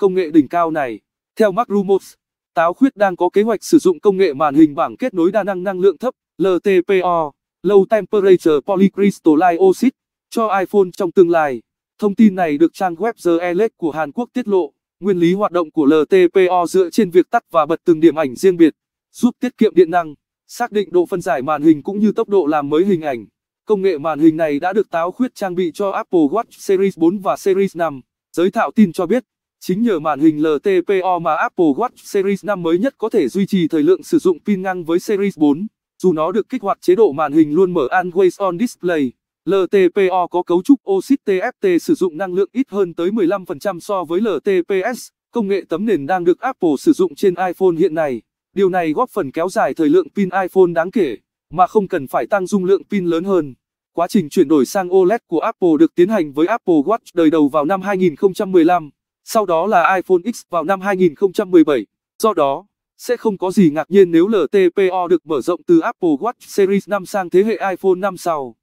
công nghệ đỉnh cao này. Theo Mark Rumors, Táo Khuyết đang có kế hoạch sử dụng công nghệ màn hình bảng kết nối đa năng năng lượng thấp, LTPO, Low Temperature Polycrystalline Oxide, cho iPhone trong tương lai. Thông tin này được trang web The Elect của Hàn Quốc tiết lộ. Nguyên lý hoạt động của LTPO dựa trên việc tắt và bật từng điểm ảnh riêng biệt, giúp tiết kiệm điện năng, xác định độ phân giải màn hình cũng như tốc độ làm mới hình ảnh. Công nghệ màn hình này đã được táo khuyết trang bị cho Apple Watch Series 4 và Series 5. Giới thạo tin cho biết, Chính nhờ màn hình LTPO mà Apple Watch Series 5 mới nhất có thể duy trì thời lượng sử dụng pin ngang với Series 4. Dù nó được kích hoạt chế độ màn hình luôn mở Always On Display, LTPO có cấu trúc OSIT TFT sử dụng năng lượng ít hơn tới 15% so với LTPS, công nghệ tấm nền đang được Apple sử dụng trên iPhone hiện nay. Điều này góp phần kéo dài thời lượng pin iPhone đáng kể, mà không cần phải tăng dung lượng pin lớn hơn. Quá trình chuyển đổi sang OLED của Apple được tiến hành với Apple Watch đời đầu vào năm 2015 sau đó là iPhone X vào năm 2017. Do đó, sẽ không có gì ngạc nhiên nếu LTPO được mở rộng từ Apple Watch Series 5 sang thế hệ iPhone 5 sau.